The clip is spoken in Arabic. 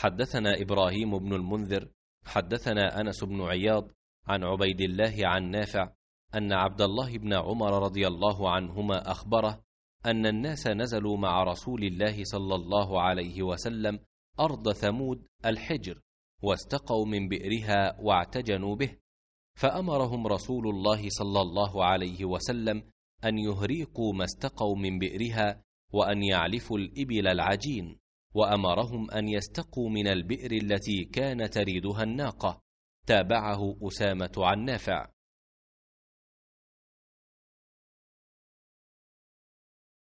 حدثنا إبراهيم بن المنذر حدثنا أنس بن عياض عن عبيد الله عن نافع أن عبد الله بن عمر رضي الله عنهما أخبره أن الناس نزلوا مع رسول الله صلى الله عليه وسلم أرض ثمود الحجر واستقوا من بئرها واعتجنوا به فأمرهم رسول الله صلى الله عليه وسلم أن يهريقوا ما استقوا من بئرها وأن يعلفوا الإبل العجين وامرهم ان يستقوا من البئر التي كان تريدها الناقه تابعه اسامه عن نافع